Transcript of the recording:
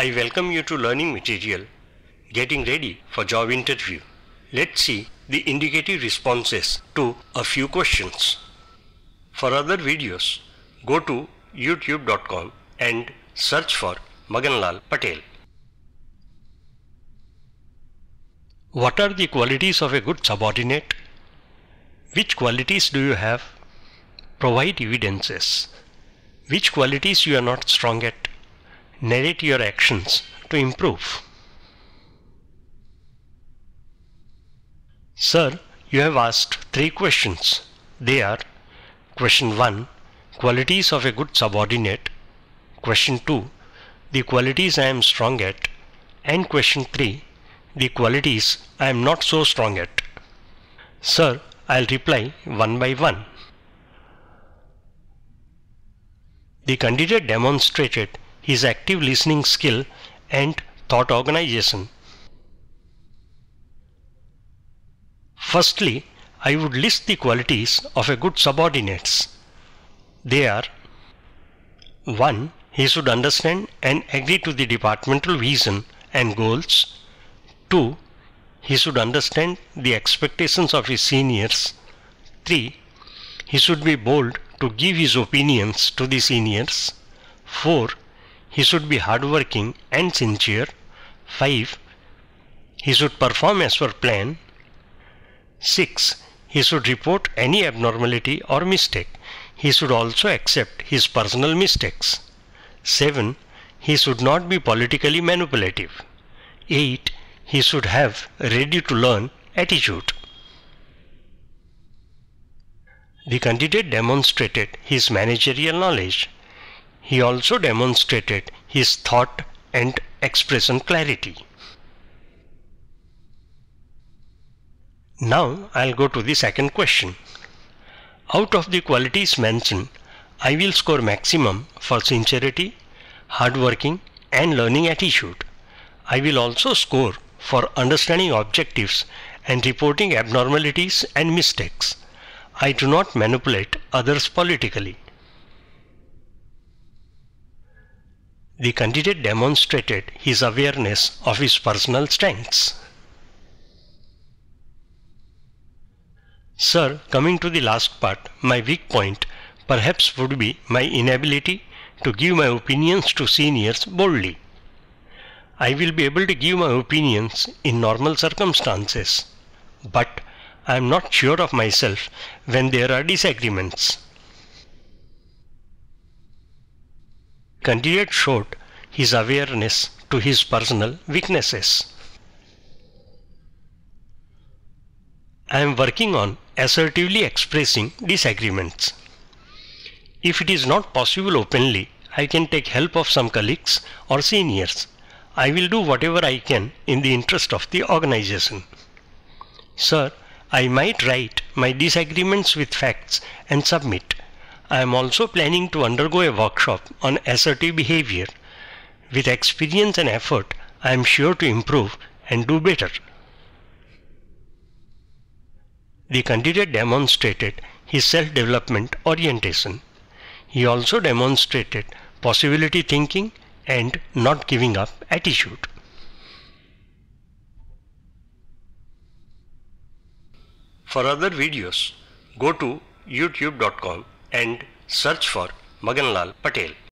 I welcome you to learning material Getting Ready for Job Interview. Let's see the indicative responses to a few questions. For other videos, go to youtube.com and search for Maganlal Patel. What are the qualities of a good subordinate? Which qualities do you have? Provide evidences. Which qualities you are not strong at? narrate your actions to improve. Sir, you have asked three questions. They are Question 1 Qualities of a good subordinate, Question 2 The qualities I am strong at, and Question 3 The qualities I am not so strong at. Sir, I'll reply one by one. The candidate demonstrated is active listening skill and thought organization. Firstly, I would list the qualities of a good subordinates. They are 1. He should understand and agree to the departmental vision and goals. 2. He should understand the expectations of his seniors. 3. He should be bold to give his opinions to the seniors. 4. He should be hardworking and sincere. 5. He should perform as per plan. 6. He should report any abnormality or mistake. He should also accept his personal mistakes. 7. He should not be politically manipulative. 8. He should have ready to learn attitude. The candidate demonstrated his managerial knowledge he also demonstrated his thought and expression clarity. Now I'll go to the second question. Out of the qualities mentioned, I will score maximum for sincerity, hardworking and learning attitude. I will also score for understanding objectives and reporting abnormalities and mistakes. I do not manipulate others politically. the candidate demonstrated his awareness of his personal strengths. Sir, coming to the last part, my weak point perhaps would be my inability to give my opinions to seniors boldly. I will be able to give my opinions in normal circumstances, but I am not sure of myself when there are disagreements. candidate showed his awareness to his personal weaknesses. I am working on assertively expressing disagreements. If it is not possible openly, I can take help of some colleagues or seniors. I will do whatever I can in the interest of the organization. Sir, I might write my disagreements with facts and submit. I am also planning to undergo a workshop on assertive behavior. With experience and effort, I am sure to improve and do better. The candidate demonstrated his self-development orientation. He also demonstrated possibility thinking and not giving up attitude. For other videos, go to youtube.com and search for Maganlal Patel.